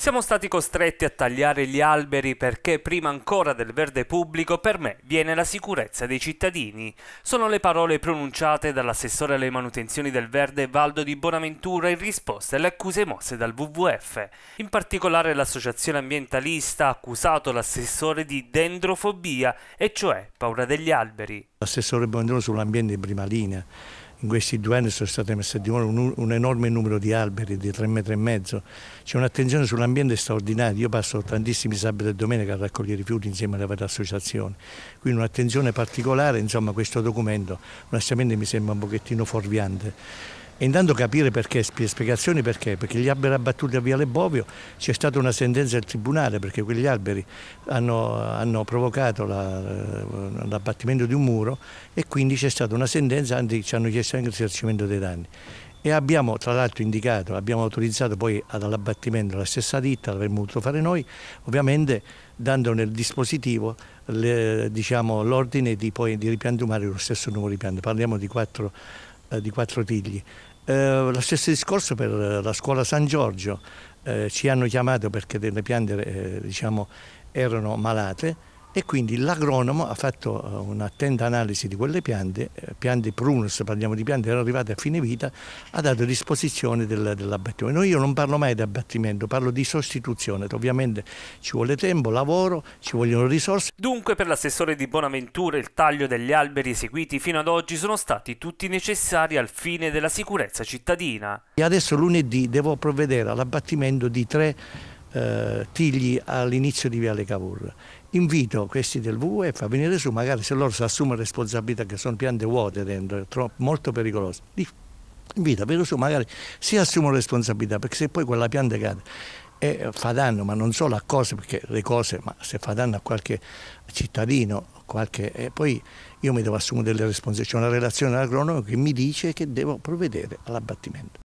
Siamo stati costretti a tagliare gli alberi perché prima ancora del verde pubblico per me viene la sicurezza dei cittadini. Sono le parole pronunciate dall'assessore alle manutenzioni del verde Valdo di Bonaventura in risposta alle accuse mosse dal WWF. In particolare l'associazione ambientalista ha accusato l'assessore di dendrofobia, e cioè paura degli alberi. L'assessore Bonaventura sull'ambiente in prima linea in questi due anni sono state messe a dimora un, un enorme numero di alberi di 3 metri e mezzo, c'è un'attenzione sull'ambiente straordinaria, io passo tantissimi sabato e domenica a raccogliere rifiuti insieme alle varie associazioni, quindi un'attenzione particolare, insomma questo documento onestamente mi sembra un pochettino fuorviante. E intanto capire perché, spiegazioni perché, perché gli alberi abbattuti a Viale Bovio c'è stata una sentenza del Tribunale perché quegli alberi hanno, hanno provocato la, l'abbattimento di un muro e quindi c'è stata una sentenza, anzi ci hanno chiesto anche il risarcimento dei danni. E abbiamo tra l'altro indicato, abbiamo autorizzato poi all'abbattimento la stessa ditta, l'avremmo voluto fare noi, ovviamente dando nel dispositivo le, diciamo, l'ordine di, poi, di ripiantumare lo stesso nuovo ripianto, parliamo di quattro eh, di quattro tigli eh, lo stesso discorso per eh, la scuola San Giorgio, eh, ci hanno chiamato perché delle piante eh, diciamo, erano malate, e quindi l'agronomo ha fatto eh, un'attenta analisi di quelle piante, eh, piante prunus, parliamo di piante erano arrivate a fine vita, ha dato disposizione del, dell'abbattimento. Io non parlo mai di abbattimento, parlo di sostituzione, ovviamente ci vuole tempo, lavoro, ci vogliono risorse. Dunque per l'assessore di Bonaventura il taglio degli alberi eseguiti fino ad oggi sono stati tutti necessari al fine della sicurezza cittadina. E adesso lunedì devo provvedere all'abbattimento di tre eh, Tigli all'inizio di Viale Cavour. Invito questi del WWF a venire su, magari se loro si assumono responsabilità che sono piante vuote dentro, troppo, molto pericolose, li invito a venire su, magari si assumono responsabilità perché se poi quella pianta cade e eh, fa danno, ma non solo a cose, perché le cose, ma se fa danno a qualche cittadino, qualche, e poi io mi devo assumere delle responsabilità. C'è una relazione agronomica che mi dice che devo provvedere all'abbattimento.